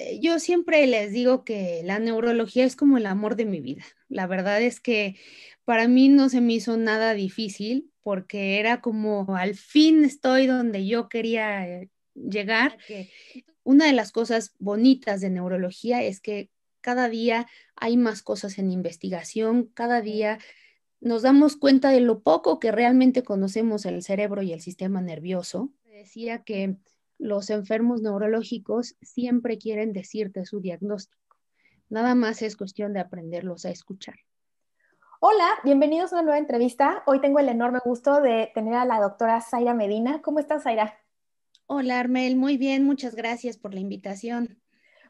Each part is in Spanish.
Eh, yo siempre les digo que la neurología es como el amor de mi vida. La verdad es que para mí no se me hizo nada difícil porque era como al fin estoy donde yo quería eh, llegar. Una de las cosas bonitas de neurología es que cada día hay más cosas en investigación, cada día nos damos cuenta de lo poco que realmente conocemos el cerebro y el sistema nervioso. Decía que los enfermos neurológicos siempre quieren decirte su diagnóstico. Nada más es cuestión de aprenderlos a escuchar. Hola, bienvenidos a una nueva entrevista. Hoy tengo el enorme gusto de tener a la doctora Zaira Medina. ¿Cómo estás, Zaira? Hola, Armel. Muy bien, muchas gracias por la invitación.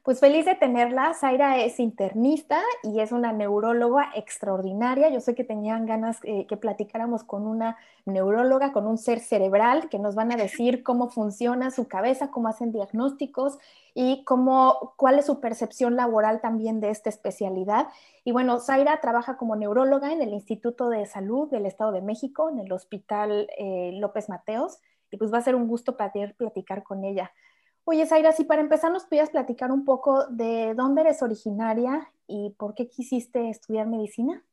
Pues feliz de tenerla. Zaira es internista y es una neuróloga extraordinaria. Yo sé que tenían ganas eh, que platicáramos con una neuróloga, con un ser cerebral, que nos van a decir cómo funciona su cabeza, cómo hacen diagnósticos y cómo, cuál es su percepción laboral también de esta especialidad. Y bueno, Zaira trabaja como neuróloga en el Instituto de Salud del Estado de México, en el Hospital eh, López Mateos. Y pues va a ser un gusto poder platicar con ella. Oye, Zaira, si para empezar nos pudieras platicar un poco de dónde eres originaria y por qué quisiste estudiar medicina.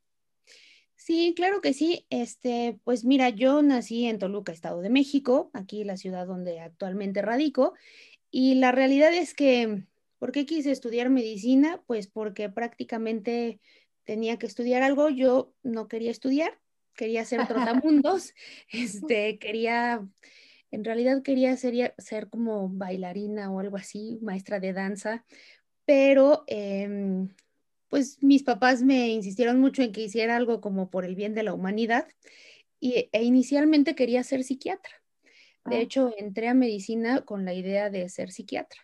Sí, claro que sí. Este, pues mira, yo nací en Toluca, Estado de México, aquí la ciudad donde actualmente radico, y la realidad es que, ¿por qué quise estudiar medicina? Pues porque prácticamente tenía que estudiar algo, yo no quería estudiar, quería ser trotamundos, este, quería en realidad quería ser, ser como bailarina o algo así, maestra de danza, pero em, pues mis papás me insistieron mucho en que hiciera algo como por el bien de la humanidad y, e inicialmente quería ser psiquiatra. De ah. hecho, entré a medicina con la idea de ser psiquiatra.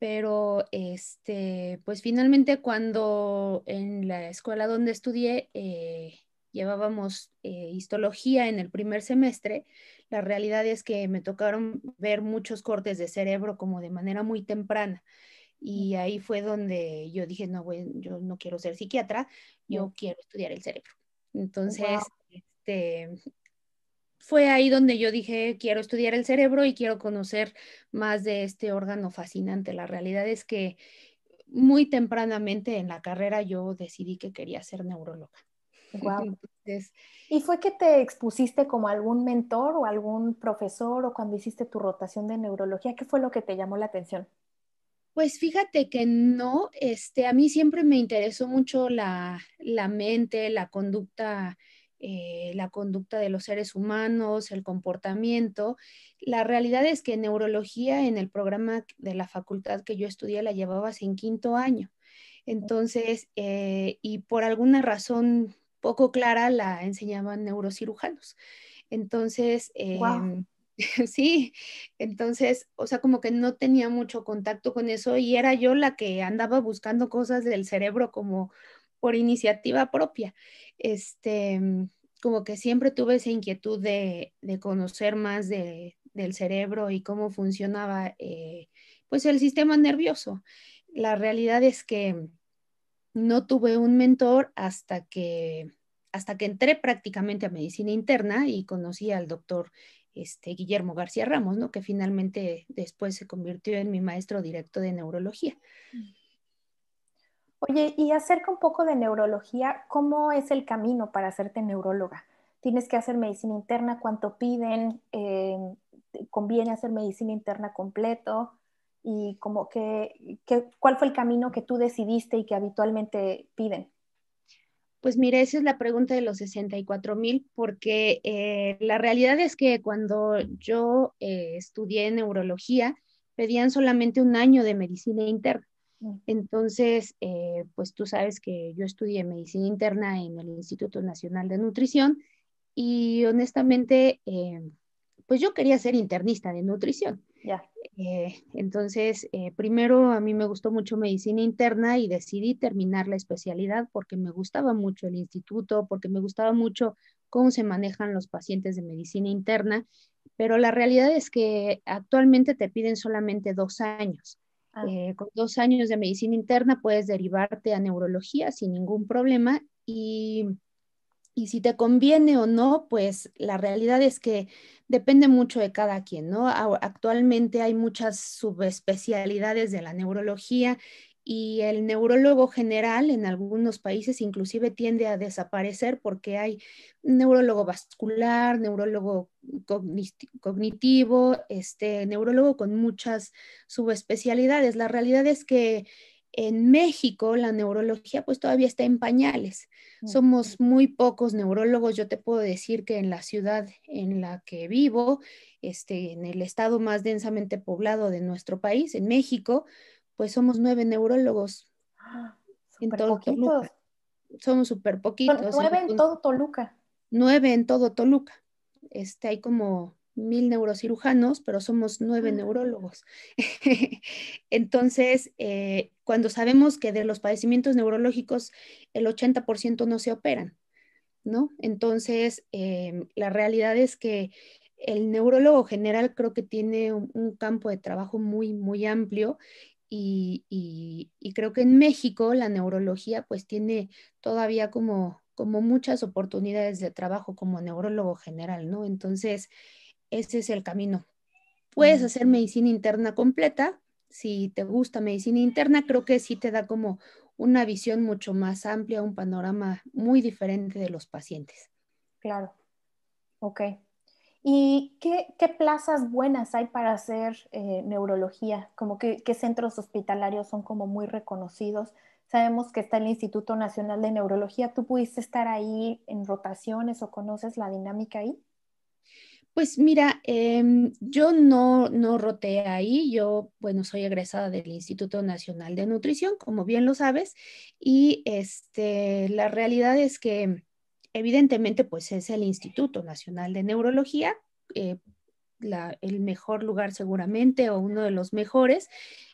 Pero, este, pues finalmente cuando en la escuela donde estudié eh, llevábamos eh, histología en el primer semestre, la realidad es que me tocaron ver muchos cortes de cerebro como de manera muy temprana. Y ahí fue donde yo dije, no, yo no quiero ser psiquiatra, yo quiero estudiar el cerebro. Entonces, este, fue ahí donde yo dije, quiero estudiar el cerebro y quiero conocer más de este órgano fascinante. La realidad es que muy tempranamente en la carrera yo decidí que quería ser neuróloga. ¿Y fue que te expusiste como algún mentor o algún profesor o cuando hiciste tu rotación de neurología? ¿Qué fue lo que te llamó la atención? Pues fíjate que no, este, a mí siempre me interesó mucho la, mente, la conducta, eh, la conducta de los seres humanos, el comportamiento. La realidad es que neurología en el programa de la facultad que yo estudié la llevabas en quinto año. Entonces, eh, y por alguna razón poco clara la enseñaban neurocirujanos. Entonces, em, sí, entonces, o sea, como que no tenía mucho contacto con eso y era yo la que andaba buscando cosas del cerebro como por iniciativa propia. Este, mm, como que siempre tuve esa inquietud de, conocer más del cerebro y cómo funcionaba, eh, pues, el sistema nervioso. La realidad es que mm, no tuve un mentor hasta que, hasta que entré prácticamente a medicina interna y conocí al doctor este, Guillermo García Ramos, ¿no? que finalmente después se convirtió en mi maestro directo de neurología. Mm. Oye, y acerca un poco de neurología, ¿cómo es el camino para hacerte neuróloga? ¿Tienes que hacer medicina interna? ¿Cuánto piden? Eh, ¿Conviene hacer medicina interna completo? y como que, cuál fue el camino que tú decidiste y que habitualmente piden? Pues mire, esa es la pregunta de los 64 mil, porque eh, la realidad es que cuando yo eh, estudié neurología, pedían solamente un año de medicina interna. Mm. Entonces, eh, pues tú sabes que yo estudié medicina interna en el Instituto Nacional de Nutrición y honestamente, pues yo quería ser internista de nutrición ya. Eh, entonces, eh, primero a mí me gustó mucho medicina interna y decidí terminar la especialidad porque me gustaba mucho el instituto, porque me gustaba mucho cómo se manejan los pacientes de medicina interna, pero la realidad es que actualmente te piden solamente dos años. Ah. Eh, con dos años de medicina interna puedes derivarte a neurología sin ningún problema y y si te conviene o no, pues la realidad es que depende mucho de cada quien, ¿no? Actualmente hay muchas subespecialidades de la neurología y el neurólogo general en algunos países inclusive tiende a desaparecer porque hay neurólogo vascular, neurólogo cognitivo, este neurólogo con muchas subespecialidades. La realidad es que en México la neurología pues todavía está en pañales. Somos muy pocos neurólogos. Yo te puedo decir que en la ciudad en la que vivo, este, en el estado más densamente poblado de nuestro país, en México, pues somos nueve neurólogos. Ah, en todo Somos súper poquitos. nueve en, todo Toluca. Nueve en todo Toluca. Este, hay como mil neurocirujanos, pero somos nueve ah. neurólogos. Entonces, eh, cuando sabemos que de los padecimientos neurológicos el 80% no se operan, ¿no? Entonces, em, la realidad es que el neurólogo general creo que tiene un, campo de trabajo muy, muy amplio y, creo que en México la neurología pues tiene todavía como, como muchas oportunidades de trabajo como neurólogo general, ¿no? Entonces, ese es el camino. Puedes hacer medicina interna completa, si te gusta medicina interna, creo que sí te da como una visión mucho más amplia, un panorama muy diferente de los pacientes. Claro. Ok. ¿Y qué, plazas buenas hay para hacer eh, neurología? Como qué centros hospitalarios son como muy reconocidos. Sabemos que está el Instituto Nacional de Neurología. ¿Tú pudiste estar ahí en rotaciones o conoces la dinámica ahí? Pues mira, em, yo no, no roté ahí, yo, bueno, soy egresada del Instituto Nacional de Nutrición, como bien lo sabes, y este, la realidad es que evidentemente pues es el Instituto Nacional de Neurología, eh, el mejor lugar seguramente o uno de los mejores.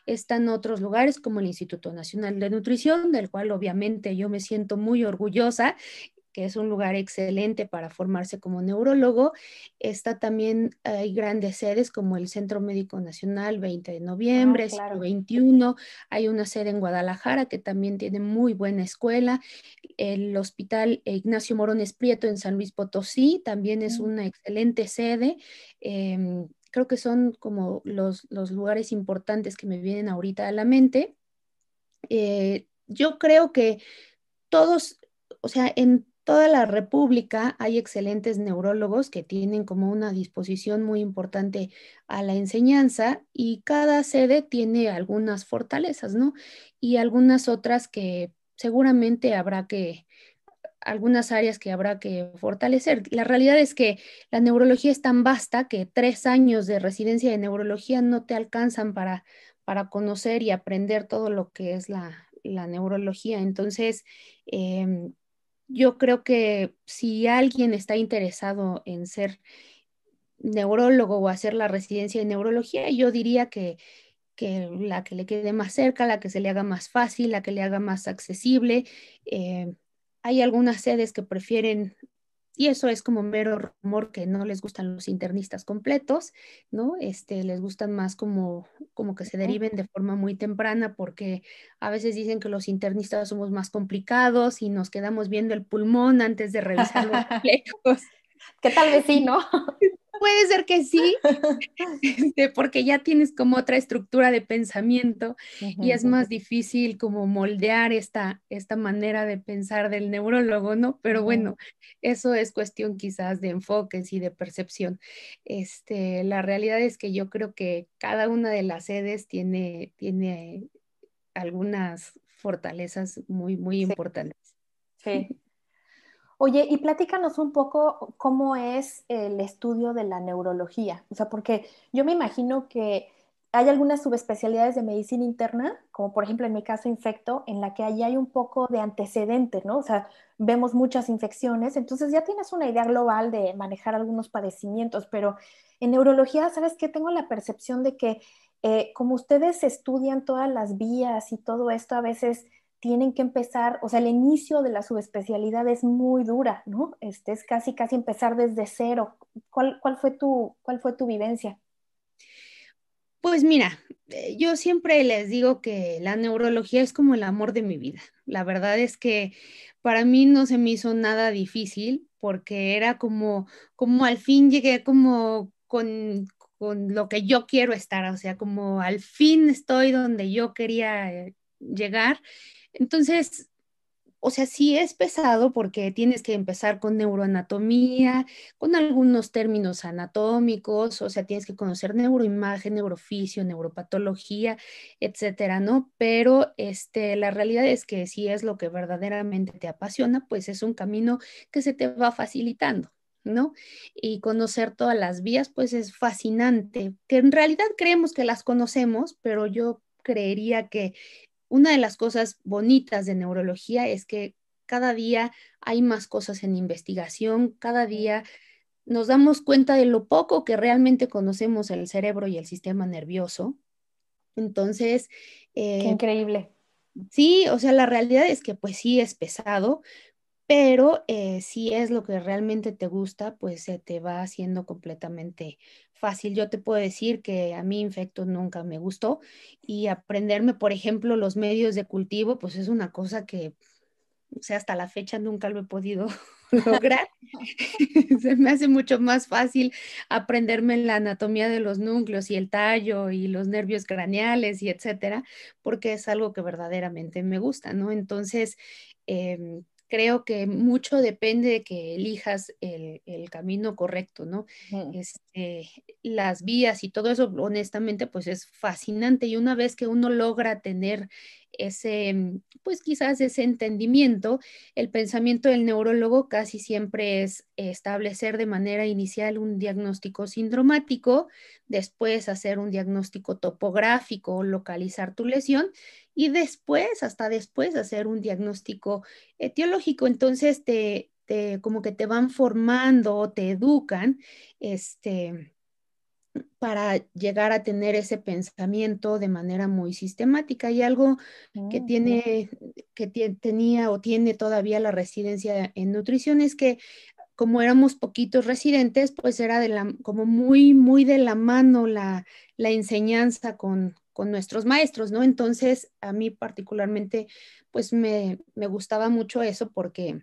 Están otros lugares como el Instituto Nacional de Nutrición, del cual obviamente yo me siento muy orgullosa es un lugar excelente para formarse como neurólogo. Está también, hay grandes sedes como el Centro Médico Nacional 20 de noviembre, 21, ah, hay una sede en Guadalajara que también tiene muy buena escuela, el Hospital Ignacio Morones Prieto en San Luis Potosí también es mm. una excelente sede. Em, creo que son como los, los, lugares importantes que me vienen ahorita a la mente. Eh, yo creo que todos, o sea, en toda la República hay excelentes neurólogos que tienen como una disposición muy importante a la enseñanza y cada sede tiene algunas fortalezas, ¿no? Y algunas otras que seguramente habrá que, algunas áreas que habrá que fortalecer. La realidad es que la neurología es tan vasta que tres años de residencia de neurología no te alcanzan para, para conocer y aprender todo lo que es la, la neurología. Entonces, eh, yo creo que si alguien está interesado en ser neurólogo o hacer la residencia en neurología, yo diría que, la que le quede más cerca, la que se le haga más fácil, la que le haga más accesible. Eh, hay algunas sedes que prefieren y eso es como mero rumor que no les gustan los internistas completos, ¿no? Este, les gustan más como, como que se deriven de forma muy temprana porque a veces dicen que los internistas somos más complicados y nos quedamos viendo el pulmón antes de revisar los que tal vez sí, ¿no? puede ser que sí, este, porque ya tienes como otra estructura de pensamiento y es más difícil como moldear esta, esta manera de pensar del neurólogo, ¿no? Pero bueno, eso es cuestión quizás de enfoques y de percepción. Este, la realidad es que yo creo que cada una de las sedes tiene, tiene algunas fortalezas muy, muy importantes. Sí, Oye, y platícanos un poco cómo es el estudio de la neurología. O sea, porque yo me imagino que hay algunas subespecialidades de medicina interna, como por ejemplo en mi caso infecto, en la que ahí hay un poco de antecedente, ¿no? O sea, vemos muchas infecciones, entonces ya tienes una idea global de manejar algunos padecimientos, pero en neurología, ¿sabes qué? Tengo la percepción de que eh, como ustedes estudian todas las vías y todo esto, a veces tienen que empezar, o sea, el inicio de la subespecialidad es muy dura, ¿no? Este es casi, casi empezar desde cero. ¿Cuál, cuál, fue, tu, cuál fue tu vivencia? Pues mira, eh, yo siempre les digo que la neurología es como el amor de mi vida. La verdad es que para mí no se me hizo nada difícil porque era como, como al fin llegué como con, con lo que yo quiero estar, o sea, como al fin estoy donde yo quería eh, llegar entonces, o sea, sí es pesado porque tienes que empezar con neuroanatomía, con algunos términos anatómicos, o sea, tienes que conocer neuroimagen, neurofisio, neuropatología, etcétera, ¿no? Pero este, la realidad es que si es lo que verdaderamente te apasiona, pues es un camino que se te va facilitando. ¿no? Y conocer todas las vías, pues es fascinante, que en realidad creemos que las conocemos, pero yo creería que una de las cosas bonitas de neurología es que cada día hay más cosas en investigación, cada día nos damos cuenta de lo poco que realmente conocemos el cerebro y el sistema nervioso. Entonces... Qué eh, increíble. Sí, o sea, la realidad es que pues sí es pesado, pero eh, si es lo que realmente te gusta, pues se te va haciendo completamente fácil. Yo te puedo decir que a mí Infecto nunca me gustó y aprenderme, por ejemplo, los medios de cultivo, pues es una cosa que, o sea, hasta la fecha nunca lo he podido lograr. Se me hace mucho más fácil aprenderme la anatomía de los núcleos y el tallo y los nervios craneales y etcétera, porque es algo que verdaderamente me gusta, ¿no? Entonces, em, creo que mucho depende de que elijas el, camino correcto, ¿no? las vías y todo eso, honestamente, pues es fascinante. Y una vez que uno logra tener ese, mm, pues quizás ese entendimiento, el pensamiento del neurólogo casi siempre es establecer de manera inicial un diagnóstico sindromático, después hacer un diagnóstico topográfico, localizar tu lesión y después, hasta después, hacer un diagnóstico etiológico. Eh, Entonces, te, te como que te van formando, o te educan, este para llegar a tener ese pensamiento de manera muy sistemática y algo que oh, tiene que tenía o tiene todavía la residencia en nutrición es que como éramos poquitos residentes, pues era de la, como muy, muy de la mano la, la enseñanza con, con nuestros maestros, ¿no? Entonces, a mí particularmente, pues me, me gustaba mucho eso porque,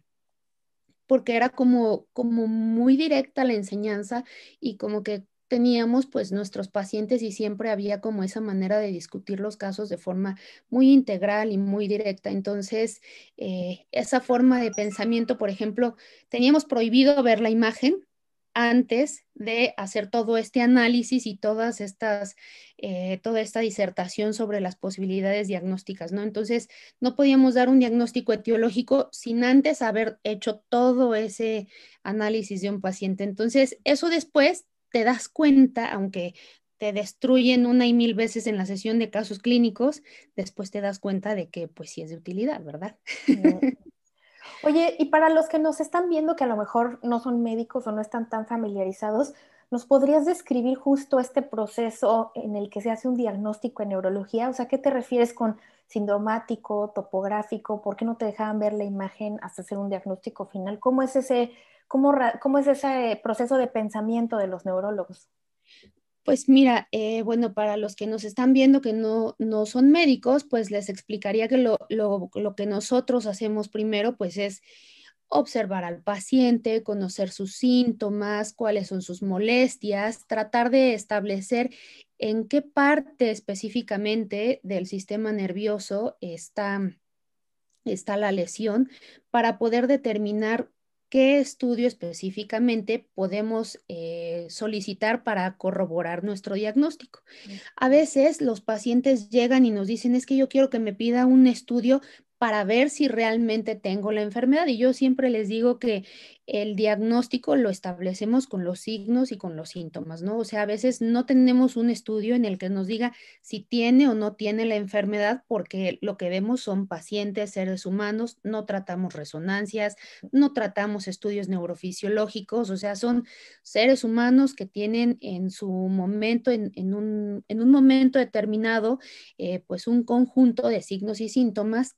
porque era como, como muy directa la enseñanza y como que teníamos pues nuestros pacientes y siempre había como esa manera de discutir los casos de forma muy integral y muy directa. Entonces, eh, esa forma de pensamiento, por ejemplo, teníamos prohibido ver la imagen antes de hacer todo este análisis y todas estas, eh, toda esta disertación sobre las posibilidades diagnósticas, ¿no? Entonces, no podíamos dar un diagnóstico etiológico sin antes haber hecho todo ese análisis de un paciente. Entonces, eso después te das cuenta, aunque te destruyen una y mil veces en la sesión de casos clínicos, después te das cuenta de que pues sí es de utilidad, ¿verdad? Oye, y para los que nos están viendo que a lo mejor no son médicos o no están tan familiarizados, ¿nos podrías describir justo este proceso en el que se hace un diagnóstico en neurología? O sea, ¿qué te refieres con sindromático, topográfico? ¿Por qué no te dejaban ver la imagen hasta hacer un diagnóstico final? ¿Cómo es ese ¿Cómo, es ese proceso de pensamiento de los neurólogos? Pues mira, eh, bueno, para los que nos están viendo que no, no son médicos, pues les explicaría que lo, que nosotros hacemos primero, pues es observar al paciente, conocer sus síntomas, cuáles son sus molestias, tratar de establecer en qué parte específicamente del sistema nervioso está, está la lesión para poder determinar qué estudio específicamente podemos eh, solicitar para corroborar nuestro diagnóstico. Mm. A veces los pacientes llegan y nos dicen, es que yo quiero que me pida un estudio para ver si realmente tengo la enfermedad. Y yo siempre les digo que el diagnóstico lo establecemos con los signos y con los síntomas, ¿no? O sea, a veces no tenemos un estudio en el que nos diga si tiene o no tiene la enfermedad porque lo que vemos son pacientes, seres humanos, no tratamos resonancias, no tratamos estudios neurofisiológicos, o sea, son seres humanos que tienen en su momento, en, un, momento determinado, eh, pues un conjunto de signos y síntomas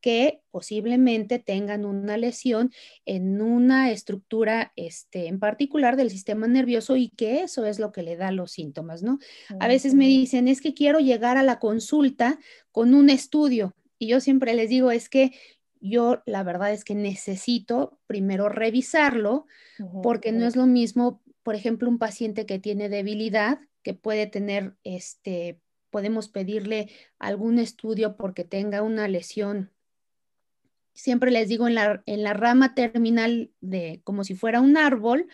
que posiblemente tengan una lesión en una estructura este, en particular del sistema nervioso y que eso es lo que le da los síntomas, ¿no? A veces me dicen, es que quiero llegar a la consulta con un estudio y yo siempre les digo, es que yo la verdad es que necesito primero revisarlo porque no es lo mismo, por ejemplo, un paciente que tiene debilidad, que puede tener este podemos pedirle algún estudio porque tenga una lesión siempre les digo en la, en la rama terminal de como si fuera un árbol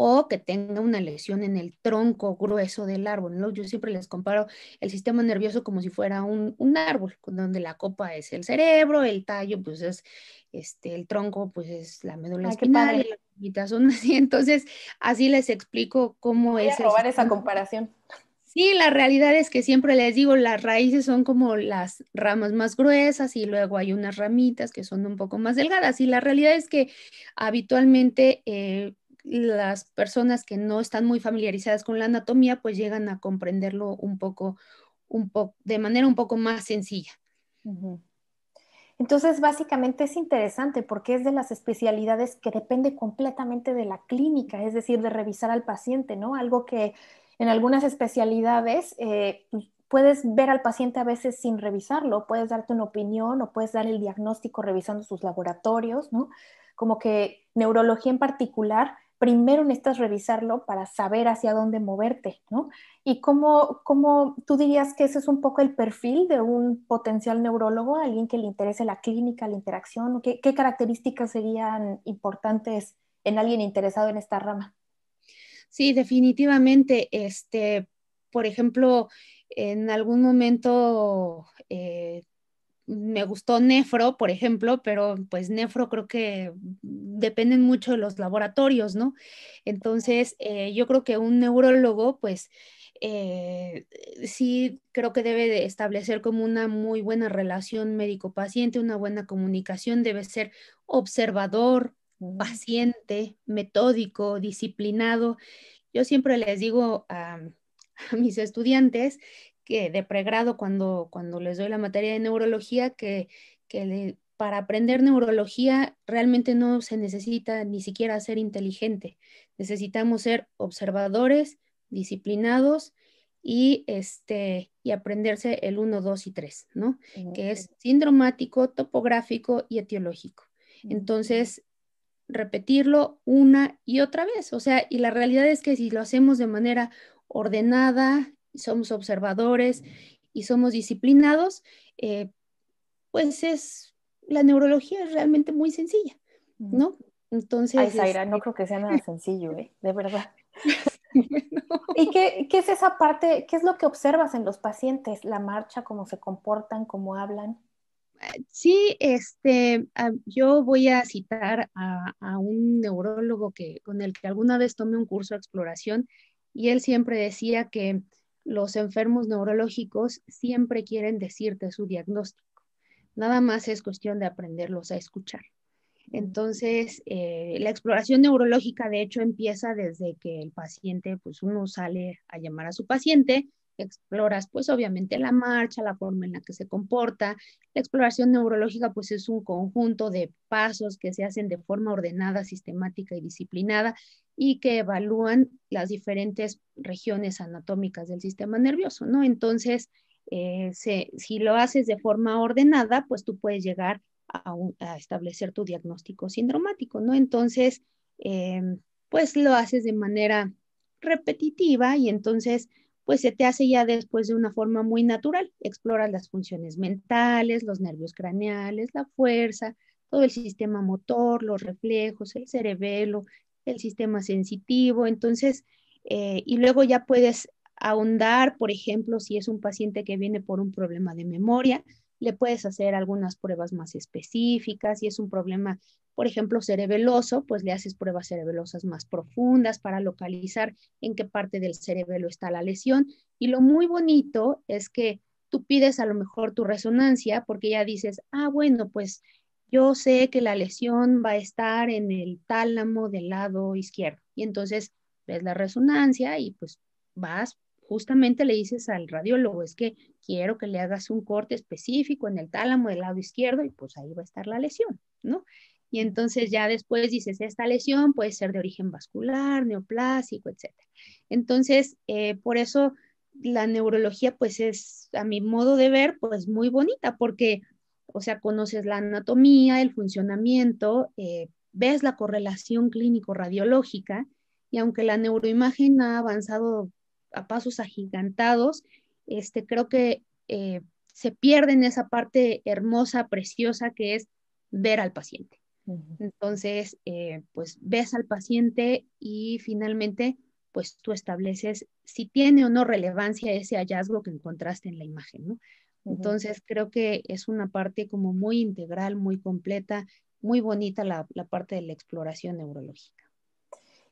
o que tenga una lesión en el tronco grueso del árbol. Yo siempre les comparo el sistema nervioso como si fuera un, árbol, donde la copa es el cerebro, el tallo, pues es este, el tronco, pues es la médula espinal, y las son así. Entonces, así les explico cómo es. esa comparación. Y la realidad es que siempre les digo, las raíces son como las ramas más gruesas y luego hay unas ramitas que son un poco más delgadas. Y la realidad es que habitualmente eh, las personas que no están muy familiarizadas con la anatomía, pues llegan a comprenderlo un poco, un poco de manera un poco más sencilla. Entonces, básicamente es interesante porque es de las especialidades que depende completamente de la clínica, es decir, de revisar al paciente, ¿no? Algo que en algunas especialidades eh, pues, puedes ver al paciente a veces sin revisarlo, puedes darte una opinión o puedes dar el diagnóstico revisando sus laboratorios, ¿no? Como que neurología en particular, primero necesitas revisarlo para saber hacia dónde moverte, ¿no? Y cómo, tú dirías que ese es un poco el perfil de un potencial neurólogo, alguien que le interese la clínica, la interacción, qué características serían importantes en alguien interesado en esta rama? Sí, definitivamente, este, por ejemplo, en algún momento eh, me gustó Nefro, por ejemplo, pero pues Nefro creo que dependen mucho de los laboratorios, ¿no? Entonces, eh, yo creo que un neurólogo, pues eh, sí creo que debe establecer como una muy buena relación médico-paciente, una buena comunicación, debe ser observador, paciente, metódico, disciplinado. Yo siempre les digo a, mis estudiantes que de pregrado cuando, cuando les doy la materia de neurología que, que para aprender neurología realmente no se necesita ni siquiera ser inteligente. Necesitamos ser observadores, disciplinados y, este, y aprenderse el 1, 2 y 3, ¿no? Que es sindromático, topográfico y etiológico. Entonces, repetirlo una y otra vez. O sea, y la realidad es que si lo hacemos de manera ordenada, somos observadores y somos disciplinados, eh, pues es, la neurología es realmente muy sencilla, ¿no? Entonces... no este creo que sea nada sencillo, ¿eh? De verdad. ¿Y qué, es esa parte? ¿Qué es lo que observas en los pacientes? La marcha, cómo se comportan, cómo hablan. Sí, este, ah, yo voy a citar a, un neurólogo que, con el que alguna vez tomé un curso de exploración y él siempre decía que los enfermos neurológicos siempre quieren decirte su diagnóstico. Nada más es cuestión de aprenderlos a escuchar. Entonces, eh, la exploración neurológica, de hecho, empieza desde que el paciente, pues uno sale a llamar a su paciente exploras pues obviamente la marcha, la forma en la que se comporta. La exploración neurológica pues es un conjunto de pasos que se hacen de forma ordenada, sistemática y disciplinada y que evalúan las diferentes regiones anatómicas del sistema nervioso, ¿no? Entonces, eh, si lo haces de forma ordenada, pues tú puedes llegar a, establecer tu diagnóstico sindromático, ¿no? Entonces, eh, pues lo haces de manera repetitiva y entonces pues se te hace ya después de una forma muy natural. Exploras las funciones mentales, los nervios craneales, la fuerza, todo el sistema motor, los reflejos, el cerebelo, el sistema sensitivo. Entonces, eh, y luego ya puedes ahondar, por ejemplo, si es un paciente que viene por un problema de memoria, le puedes hacer algunas pruebas más específicas. Si es un problema, por ejemplo, cerebeloso, pues le haces pruebas cerebelosas más profundas para localizar en qué parte del cerebelo está la lesión. Y lo muy bonito es que tú pides a lo mejor tu resonancia porque ya dices, ah, bueno, pues yo sé que la lesión va a estar en el tálamo del lado izquierdo. Y entonces ves la resonancia y pues vas, justamente le dices al radiólogo, es que quiero que le hagas un corte específico en el tálamo del lado izquierdo y pues ahí va a estar la lesión, ¿no? Y entonces ya después dices, esta lesión puede ser de origen vascular, neoplásico, etc. Entonces, eh, por eso la neurología pues es, a mi modo de ver, pues muy bonita porque, o sea, conoces la anatomía, el funcionamiento, eh, ves la correlación clínico-radiológica y aunque la neuroimagen ha avanzado a pasos agigantados, este, creo que eh, se se en esa parte hermosa, preciosa que es ver al paciente. Entonces, eh, pues ves al paciente y finalmente, pues tú estableces si tiene o no relevancia ese hallazgo que encontraste en la imagen, Entonces, creo que es una parte como muy integral, muy completa, muy bonita la parte de la exploración neurológica.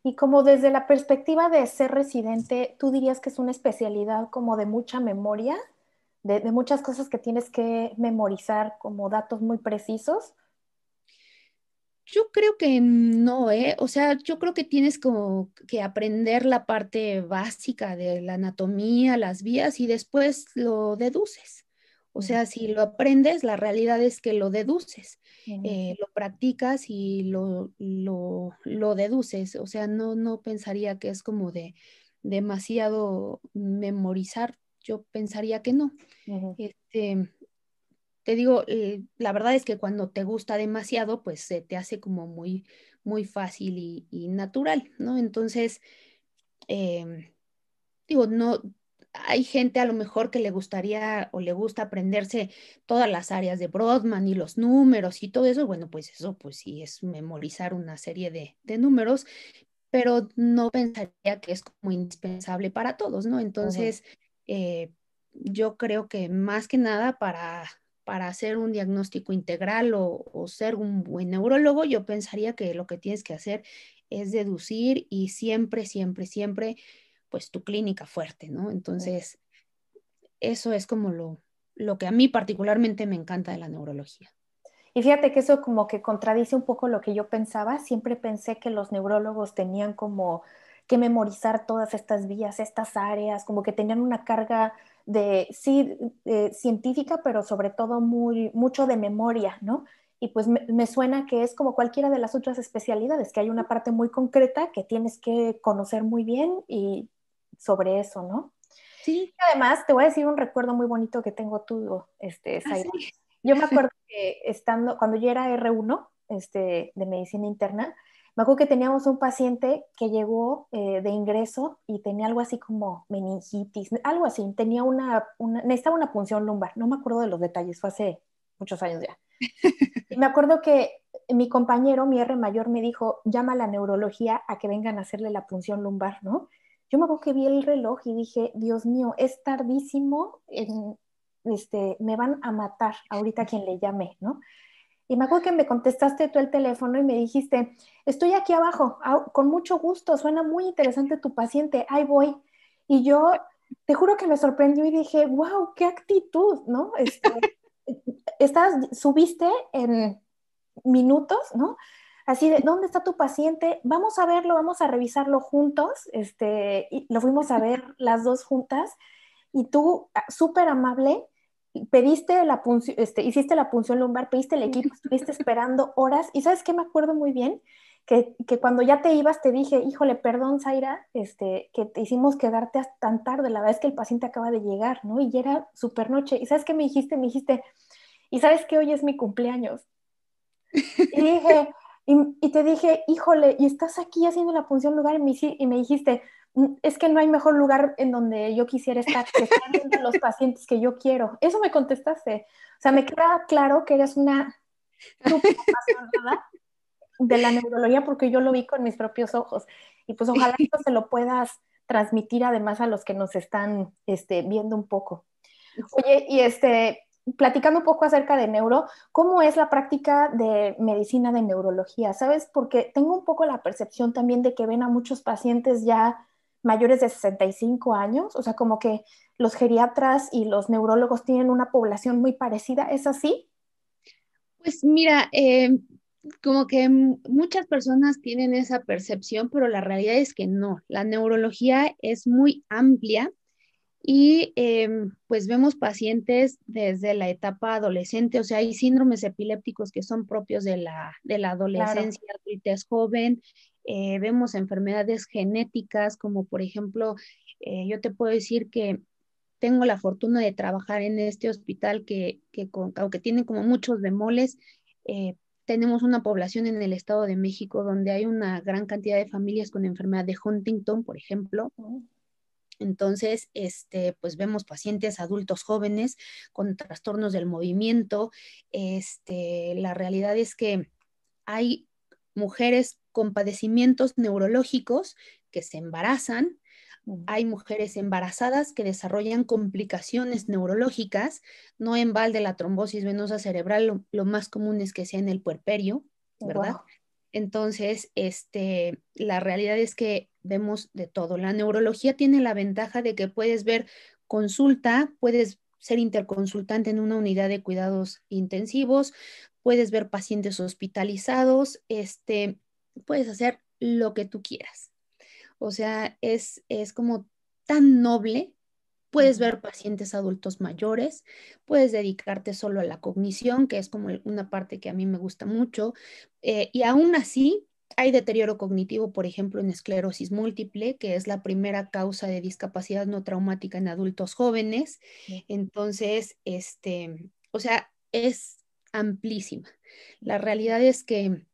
Y como desde la perspectiva de ser residente, tú dirías que es una especialidad como de mucha memoria, de, muchas cosas que tienes que memorizar como datos muy precisos. Yo creo que no, ¿eh? O sea, yo creo que tienes como que aprender la parte básica de la anatomía, las vías y después lo deduces. O sea, si lo aprendes, la realidad es que lo deduces, eh, lo practicas y lo, lo, deduces. O sea, no, no pensaría que es como de demasiado memorizar. Yo pensaría que no. Este, te digo, eh, la verdad es que cuando te gusta demasiado, pues se te hace como muy, muy fácil y, natural, ¿no? Entonces, em, digo, no, hay gente a lo mejor que le gustaría o le gusta aprenderse todas las áreas de Brodman y los números y todo eso, bueno, pues eso pues sí es memorizar una serie de, números, pero no pensaría que es como indispensable para todos, ¿no? Entonces, eh, yo creo que más que nada para, para hacer un diagnóstico integral o, o ser un buen neurólogo, yo pensaría que lo que tienes que hacer es deducir y siempre, siempre, siempre pues tu clínica fuerte, ¿no? Entonces, eso es como lo, lo que a mí particularmente me encanta de la neurología. Y fíjate que eso como que contradice un poco lo que yo pensaba. Siempre pensé que los neurólogos tenían como que memorizar todas estas vías, estas áreas, como que tenían una carga de, sí, eh, científica, pero sobre todo muy, mucho de memoria, ¿no? Y pues me, suena que es como cualquiera de las otras especialidades, que hay una parte muy concreta que tienes que conocer muy bien y sobre eso, ¿no? Sí. además, te voy a decir un recuerdo muy bonito que tengo tú, este, ah, Zaira. Yo me acuerdo que estando, cuando yo era R1, este, de medicina interna, me acuerdo que teníamos un paciente que llegó eh, de ingreso y tenía algo así como meningitis, algo así, tenía una, una, necesitaba una punción lumbar, no me acuerdo de los detalles, fue hace muchos años ya. me acuerdo que mi compañero, mi R mayor, me dijo, llama a la neurología a que vengan a hacerle la punción lumbar, ¿no? Yo me acuerdo que vi el reloj y dije, Dios mío, es tardísimo, este, me van a matar ahorita quien le llame, ¿no? Y me acuerdo que me contestaste tú el teléfono y me dijiste, estoy aquí abajo, con mucho gusto, suena muy interesante tu paciente, ahí voy. Y yo te juro que me sorprendió y dije, wow, qué actitud, ¿no? Este, estás, subiste en minutos, ¿no? así de, ¿dónde está tu paciente? Vamos a verlo, vamos a revisarlo juntos, este, y lo fuimos a ver las dos juntas, y tú, ah, súper amable, pediste la este, hiciste la punción lumbar, pediste el equipo, estuviste esperando horas, y ¿sabes qué me acuerdo muy bien? Que, que, cuando ya te ibas te dije, híjole, perdón, Zaira, este, que te hicimos quedarte tan tarde, la verdad es que el paciente acaba de llegar, ¿no? Y ya era súper noche. ¿Y sabes qué me dijiste? Me dijiste, ¿y sabes qué? Hoy es mi cumpleaños. Y dije, y, te dije, híjole, y estás aquí haciendo la función lugar y me, y me dijiste, mm, es que no hay mejor lugar en donde yo quisiera estar, que los pacientes que yo quiero. Eso me contestaste. O sea, me queda claro que eres una de la neurología porque yo lo vi con mis propios ojos. Y pues ojalá esto se lo puedas transmitir además a los que nos están este, viendo un poco. Oye, y este, platicando un poco acerca de neuro, ¿cómo es la práctica de medicina de neurología? ¿Sabes? Porque tengo un poco la percepción también de que ven a muchos pacientes ya mayores de 65 años, o sea, como que los geriatras y los neurólogos tienen una población muy parecida, ¿es así? Pues mira, eh, como que muchas personas tienen esa percepción, pero la realidad es que no. La neurología es muy amplia y em, pues vemos pacientes desde la etapa adolescente, o sea, hay síndromes epilépticos que son propios de la, de la adolescencia, es joven, eh, vemos enfermedades genéticas como por ejemplo, eh, yo te puedo decir que tengo la fortuna de trabajar en este hospital que, aunque tiene como muchos bemoles, eh, tenemos una población en el Estado de México donde hay una gran cantidad de familias con enfermedad de Huntington, por ejemplo. Oh. Entonces, este, pues vemos pacientes adultos jóvenes con trastornos del movimiento. Este, la realidad es que hay mujeres con padecimientos neurológicos que se embarazan, mm. hay mujeres embarazadas que desarrollan complicaciones neurológicas, no en balde la trombosis venosa cerebral, lo, más común es que sea en el puerperio, ¿verdad? Entonces, este, la realidad es que vemos de todo. La neurología tiene la ventaja de que puedes ver consulta, puedes ser interconsultante en una unidad de cuidados intensivos, puedes ver pacientes hospitalizados, este, puedes hacer lo que tú quieras. O sea, es como tan noble Puedes ver pacientes adultos mayores, puedes dedicarte solo a la cognición, que es como una parte que a mí me gusta mucho, eh, y aún así hay deterioro cognitivo, por ejemplo, en esclerosis múltiple, que es la primera causa de discapacidad no traumática en adultos jóvenes. Entonces, este, o sea, es amplísima. La realidad es que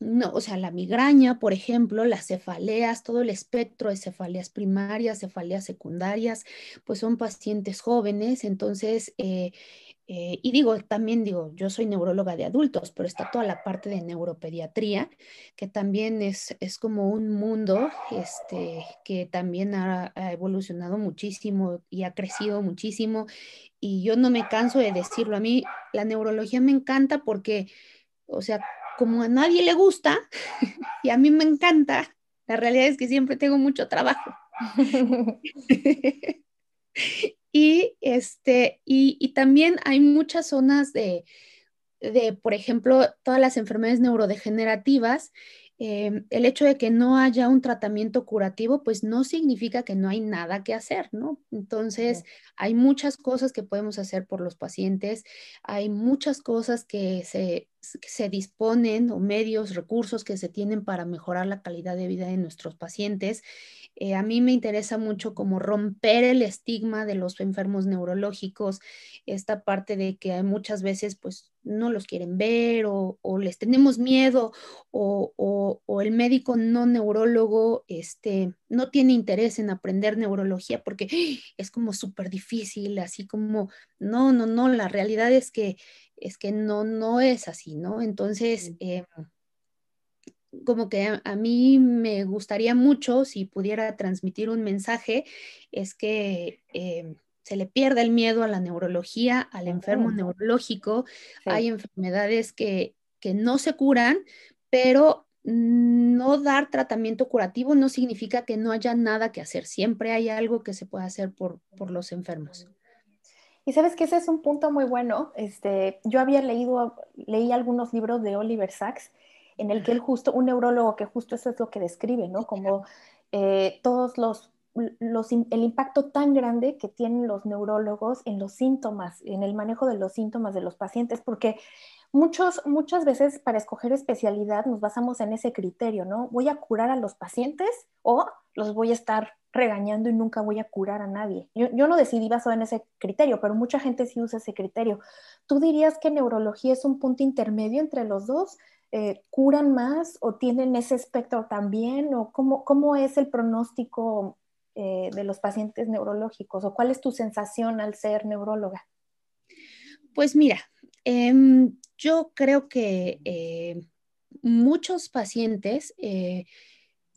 no, o sea, la migraña, por ejemplo, las cefaleas, todo el espectro de cefaleas primarias, cefaleas secundarias, pues son pacientes jóvenes, entonces, eh, eh, y digo, también digo, yo soy neuróloga de adultos, pero está toda la parte de neuropediatría, que también es, es como un mundo este, que también ha evolucionado muchísimo y ha crecido muchísimo, y yo no me canso de decirlo, a mí la neurología me encanta porque... O sea, como a nadie le gusta y a mí me encanta, la realidad es que siempre tengo mucho trabajo. y, este, y, también hay muchas zonas de, por ejemplo, todas las enfermedades neurodegenerativas Em, el hecho de que no haya un tratamiento curativo, pues no significa que no hay nada que hacer, ¿no? Entonces, hay muchas cosas que podemos hacer por los pacientes, hay muchas cosas que se, disponen o medios, recursos que se tienen para mejorar la calidad de vida de nuestros pacientes. Eh, a mí me interesa mucho como romper el estigma de los enfermos neurológicos, esta parte de que hay muchas veces pues no los quieren ver o, les tenemos miedo o, el médico no neurólogo este, no tiene interés en aprender neurología porque es como súper difícil, así como, no, no, no, la realidad es que, es que no, no es así, ¿no? Entonces, em, como que a, mí me gustaría mucho si pudiera transmitir un mensaje, es que... Em, se le pierde el miedo a la neurología, al enfermo oh. neurológico. Hay enfermedades que, no se curan, pero no dar tratamiento curativo no significa que no haya nada que hacer. Siempre hay algo que se puede hacer por, los enfermos. Y sabes que ese es un punto muy bueno. Este, yo había leído, leí algunos libros de Oliver Sacks en el que él justo, un neurólogo que justo eso es lo que describe, ¿no? Como eh, todos los el impacto tan grande que tienen los neurólogos en los síntomas, en el manejo de los síntomas de los pacientes, porque muchos, muchas veces para escoger especialidad nos basamos en ese criterio, ¿no? Voy a curar a los pacientes o los voy a estar regañando y nunca voy a curar a nadie. Yo, yo no decidí basado en ese criterio, pero mucha gente sí usa ese criterio. ¿Tú dirías que neurología es un punto intermedio entre los dos? Eh, ¿Curan más o tienen ese espectro también? ¿O cómo, cómo es el pronóstico eh, de los pacientes neurológicos o cuál es tu sensación al ser neuróloga? Pues mira, em, yo creo que eh, muchos pacientes eh,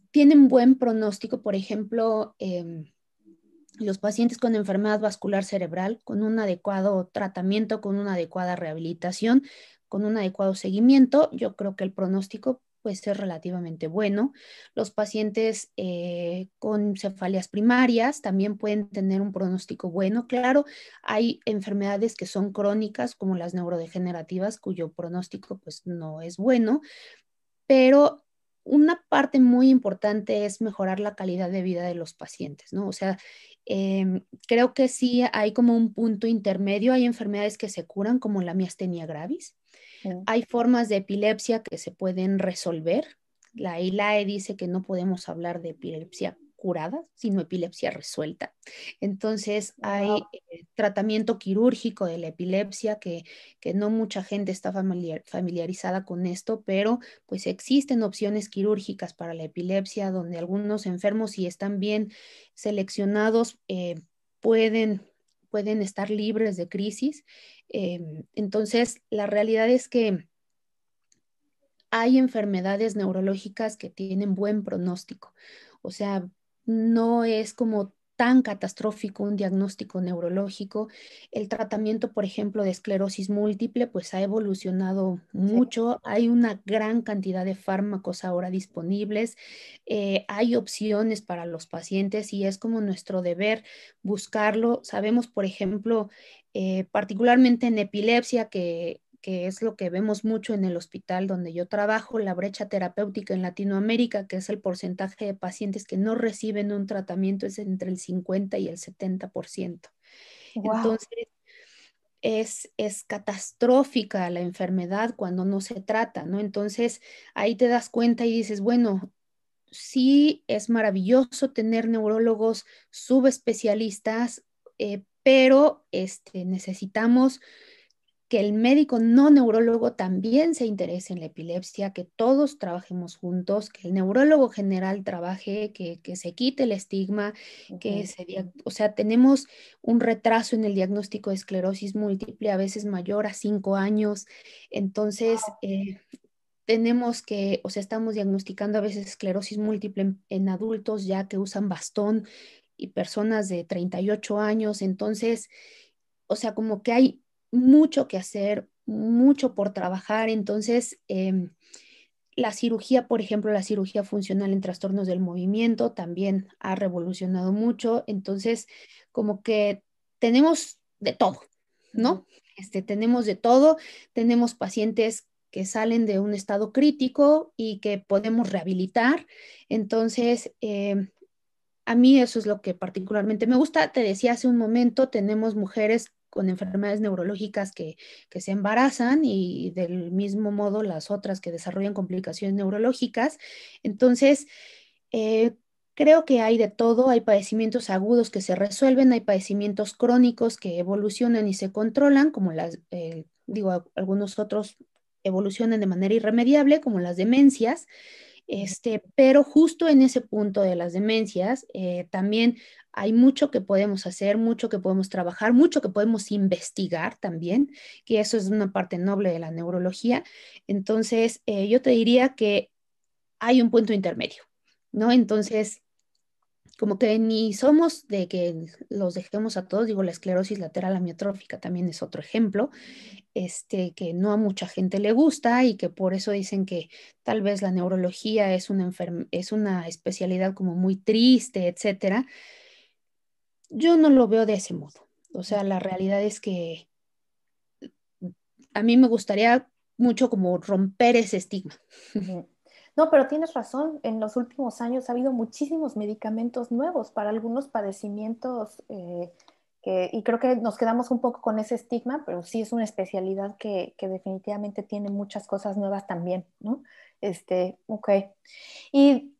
tienen buen pronóstico, por ejemplo, em, los pacientes con enfermedad vascular cerebral, con un adecuado tratamiento, con una adecuada rehabilitación, con un adecuado seguimiento, yo creo que el pronóstico pues es relativamente bueno. Los pacientes eh, con cefaleas primarias también pueden tener un pronóstico bueno. Claro, hay enfermedades que son crónicas como las neurodegenerativas cuyo pronóstico pues no es bueno, pero una parte muy importante es mejorar la calidad de vida de los pacientes, ¿no? O sea, em, creo que sí hay como un punto intermedio, hay enfermedades que se curan como la miastenia gravis, hay formas de epilepsia que se pueden resolver. La ILAE dice que no podemos hablar de epilepsia curada, sino epilepsia resuelta. Entonces hay eh, tratamiento quirúrgico de la epilepsia que, que no mucha gente está familiar, familiarizada con esto, pero pues existen opciones quirúrgicas para la epilepsia donde algunos enfermos si están bien seleccionados eh, pueden pueden estar libres de crisis. Em, entonces, la realidad es que hay enfermedades neurológicas que tienen buen pronóstico. O sea, no es como tan catastrófico un diagnóstico neurológico. El tratamiento, por ejemplo, de esclerosis múltiple, pues ha evolucionado mucho. Hay una gran cantidad de fármacos ahora disponibles. Eh, hay opciones para los pacientes y es como nuestro deber buscarlo. Sabemos, por ejemplo, eh, particularmente en epilepsia, que que es lo que vemos mucho en el hospital donde yo trabajo, la brecha terapéutica en Latinoamérica, que es el porcentaje de pacientes que no reciben un tratamiento, es entre el 50 y el 70%. Entonces, es, es, catastrófica la enfermedad cuando no se trata, ¿no? Entonces, ahí te das cuenta y dices, bueno, sí es maravilloso tener neurólogos subespecialistas, eh, pero este, necesitamos que el médico no neurólogo también se interese en la epilepsia, que todos trabajemos juntos, que el neurólogo general trabaje, que, se quite el estigma, que se, o sea, tenemos un retraso en el diagnóstico de esclerosis múltiple, a veces mayor a cinco años, entonces eh, tenemos que, o sea, estamos diagnosticando a veces esclerosis múltiple en adultos ya que usan bastón y personas de 38 años, entonces, o sea, como que hay mucho que hacer, mucho por trabajar. Entonces, em, la cirugía, por ejemplo, la cirugía funcional en trastornos del movimiento también ha revolucionado mucho. Entonces, como que tenemos de todo, ¿no? Este, tenemos de todo, tenemos pacientes que salen de un estado crítico y que podemos rehabilitar. Entonces, em, a mí eso es lo que particularmente me gusta. Te decía hace un momento, tenemos mujeres con enfermedades neurológicas que, que, se embarazan y del mismo modo las otras que desarrollan complicaciones neurológicas. Entonces, eh, creo que hay de todo, hay padecimientos agudos que se resuelven, hay padecimientos crónicos que evolucionan y se controlan, como las, eh, digo, algunos otros evolucionan de manera irremediable, como las demencias. Este, pero justo en ese punto de las demencias, eh, también hay mucho que podemos hacer, mucho que podemos trabajar, mucho que podemos investigar también, que eso es una parte noble de la neurología. Entonces, eh, yo te diría que hay un punto intermedio, ¿no? Entonces, como que ni somos de que los dejemos a todos, digo, la esclerosis lateral amiotrófica también es otro ejemplo, este, que no a mucha gente le gusta y que por eso dicen que tal vez la neurología es una, es una especialidad como muy triste, etc. Yo no lo veo de ese modo. O sea, la realidad es que a mí me gustaría mucho como romper ese estigma. No, pero tienes razón, en los últimos años ha habido muchísimos medicamentos nuevos para algunos padecimientos eh, y creo que nos quedamos un poco con ese estigma, pero sí es una especialidad que, definitivamente tiene muchas cosas nuevas también, ¿no? Este, ok. Y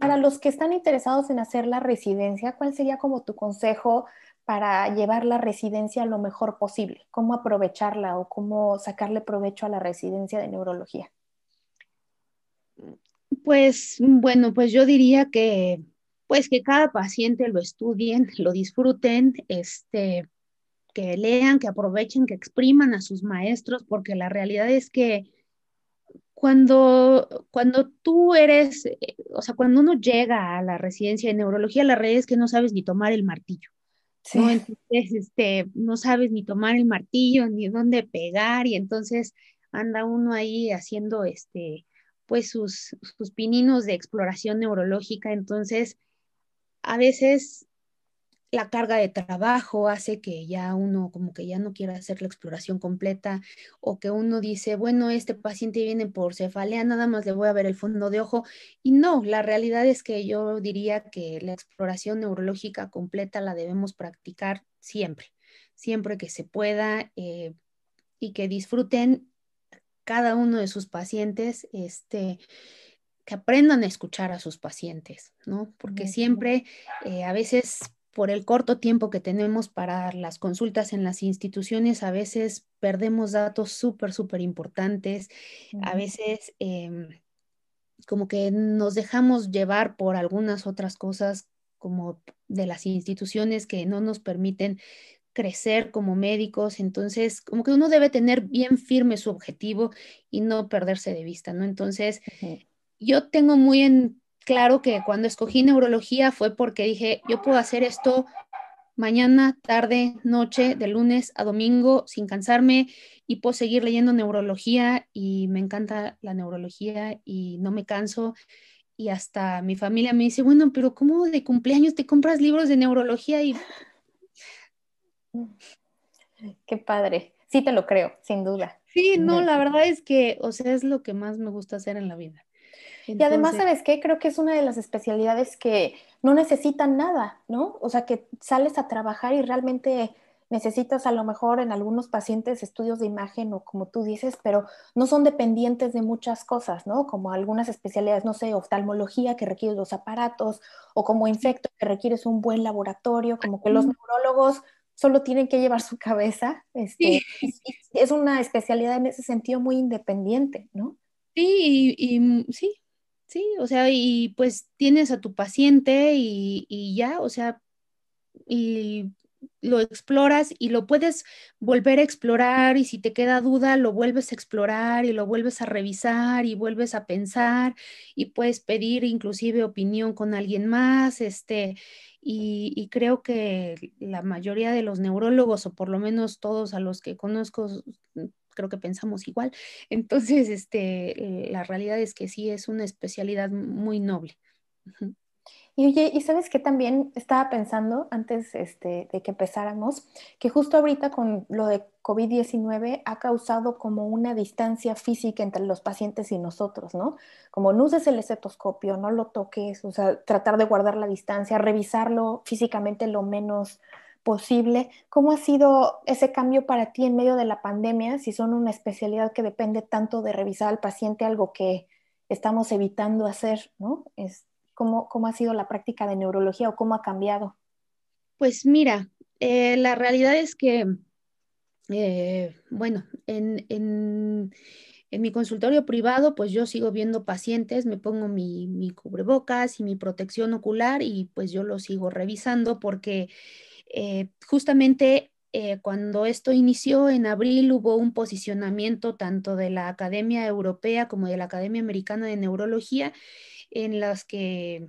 para los que están interesados en hacer la residencia, ¿cuál sería como tu consejo para llevar la residencia lo mejor posible? ¿Cómo aprovecharla o cómo sacarle provecho a la residencia de neurología? Pues bueno, pues yo diría que pues que cada paciente lo estudien, lo disfruten, este, que lean, que aprovechen, que expriman a sus maestros, porque la realidad es que cuando, cuando tú eres, eh, o sea, cuando uno llega a la residencia de neurología, la realidad es que no sabes ni tomar el martillo. ¿no? Entonces, este, no sabes ni tomar el martillo, ni dónde pegar, y entonces anda uno ahí haciendo este, pues sus, pininos de exploración neurológica, entonces a veces la carga de trabajo hace que ya uno como que ya no quiera hacer la exploración completa o que uno dice, bueno, este paciente viene por cefalea, nada más le voy a ver el fondo de ojo. Y no, la realidad es que yo diría que la exploración neurológica completa la debemos practicar siempre, siempre que se pueda eh, y que disfruten cada uno de sus pacientes, este, que aprendan a escuchar a sus pacientes, ¿no? Porque siempre, eh, a veces por el corto tiempo que tenemos para las consultas en las instituciones, a veces perdemos datos súper, súper importantes, a veces em, como que nos dejamos llevar por algunas otras cosas como de las instituciones que no nos permiten crecer como médicos, entonces como que uno debe tener bien firme su objetivo y no perderse de vista, ¿no? Entonces, yo tengo muy en claro que cuando escogí neurología fue porque dije, yo puedo hacer esto mañana, tarde, noche, de lunes a domingo sin cansarme y puedo seguir leyendo neurología y me encanta la neurología y no me canso. Y hasta mi familia me dice, bueno, pero ¿cómo de cumpleaños te compras libros de neurología? Y Qué padre. Sí, te lo creo, sin duda. Sí, no, la verdad es que, o sea, es lo que más me gusta hacer en la vida. Y además, ¿sabes qué? Creo que es una de las especialidades que no necesitan nada, ¿no? O sea, que sales a trabajar y realmente necesitas a lo mejor en algunos pacientes estudios de imagen o como tú dices, pero no son dependientes de muchas cosas, ¿no? Como algunas especialidades, no sé, oftalmología que requiere los aparatos o como infecto que requieres un buen laboratorio, como que los neurólogos solo tienen que llevar su cabeza. Este, es una especialidad en ese sentido muy independiente, ¿no? Sí, y, sí, sí, o sea, y pues tienes a tu paciente y, y ya, o sea, y lo exploras y lo puedes volver a explorar y si te queda duda lo vuelves a explorar y lo vuelves a revisar y vuelves a pensar y puedes pedir inclusive opinión con alguien más, este, y, creo que la mayoría de los neurólogos, o por lo menos todos a los que conozco, mm, creo que pensamos igual. Entonces, este, la realidad es que sí es una especialidad muy noble. Y oye, y sabes que también estaba pensando antes este, de que empezáramos, que justo ahorita con lo de COVID-19 ha causado como una distancia física entre los pacientes y nosotros, ¿no? Como no uses el estetoscopio, no lo toques, o sea, tratar de guardar la distancia, revisarlo físicamente lo menos posible. ¿Cómo ha sido ese cambio para ti en medio de la pandemia, si son una especialidad que depende tanto de revisar al paciente, algo que estamos evitando hacer, ¿no? cómo, ha sido la práctica de neurología o cómo ha cambiado? Pues mira, eh, la realidad es que, eh, bueno, en, mi consultorio privado, pues yo sigo viendo pacientes, me pongo mi, cubrebocas y mi protección ocular y pues yo lo sigo revisando porque eh, justamente cuando esto inició en abril hubo un posicionamiento tanto de la Academia Europea como de la Academia Americana de Neurología en las que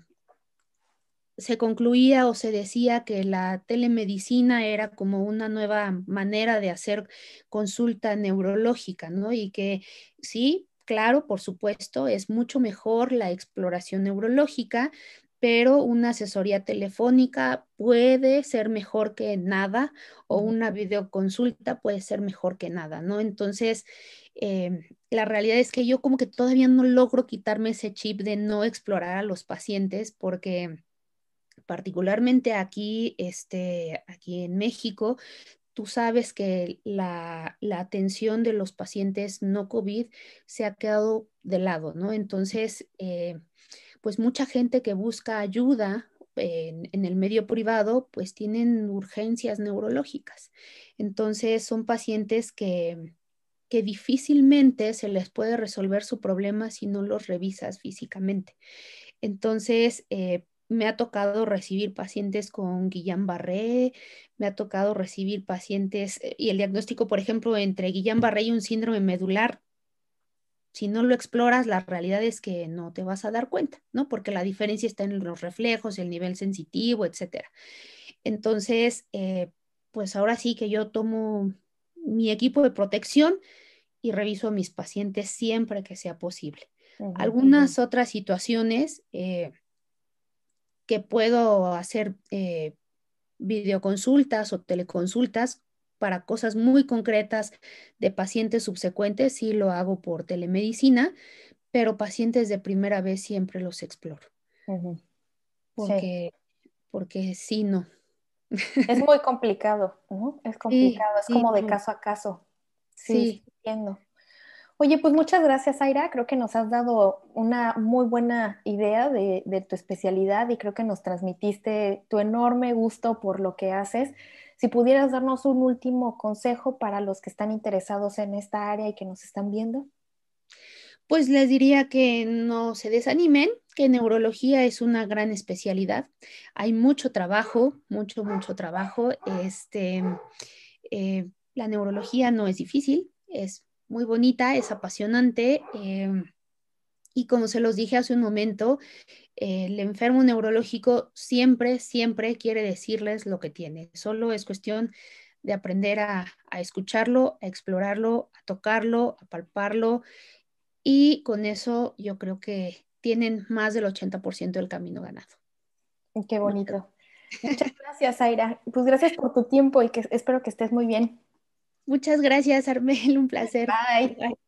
se concluía o se decía que la telemedicina era como una nueva manera de hacer consulta neurológica, ¿no? Y que sí, claro, por supuesto, es mucho mejor la exploración neurológica pero una asesoría telefónica puede ser mejor que nada o una videoconsulta puede ser mejor que nada, ¿no? Entonces, em, la realidad es que yo como que todavía no logro quitarme ese chip de no explorar a los pacientes porque particularmente aquí, este, aquí en México, tú sabes que la, atención de los pacientes no COVID se ha quedado de lado, ¿no? Entonces, eh, pues mucha gente que busca ayuda en, el medio privado, pues tienen urgencias neurológicas. Entonces son pacientes que, que difícilmente se les puede resolver su problema si no los revisas físicamente. Entonces, eh, me ha tocado recibir pacientes con Guillain-Barré, me ha tocado recibir pacientes eh, y el diagnóstico, por ejemplo, entre Guillain-Barré y un síndrome medular si no lo exploras, la realidad es que no te vas a dar cuenta, ¿no? Porque la diferencia está en los reflejos, el nivel sensitivo, etcétera. Entonces, eh, pues ahora sí que yo tomo mi equipo de protección y reviso a mis pacientes siempre que sea posible. Algunas otras situaciones eh, que puedo hacer eh, videoconsultas o teleconsultas para cosas muy concretas de pacientes subsecuentes, sí lo hago por telemedicina, pero pacientes de primera vez siempre los exploro. Porque, sí. porque sí, no. Es muy complicado, ¿no? Es complicado, es como de caso a caso. Sí, Oye, pues muchas gracias, Aira. Creo que nos has dado una muy buena idea de, de, tu especialidad y creo que nos transmitiste tu enorme gusto por lo que haces. Si pudieras darnos un último consejo para los que están interesados en esta área y que nos están viendo. Pues les diría que no se desanimen, que neurología es una gran especialidad. Hay mucho trabajo, mucho, mucho trabajo. Este, eh, la neurología no es difícil, es muy bonita, es apasionante. Em, y como se los dije hace un momento, eh, el enfermo neurológico siempre, siempre quiere decirles lo que tiene. Solo es cuestión de aprender a, escucharlo, a explorarlo, a tocarlo, a palparlo. Y con eso yo creo que tienen más del 80% del camino ganado. Mm, qué bonito. Muchas gracias, Aira. Pues gracias por tu tiempo y que espero que estés muy bien. Muchas gracias, Armel. Un placer. Bye.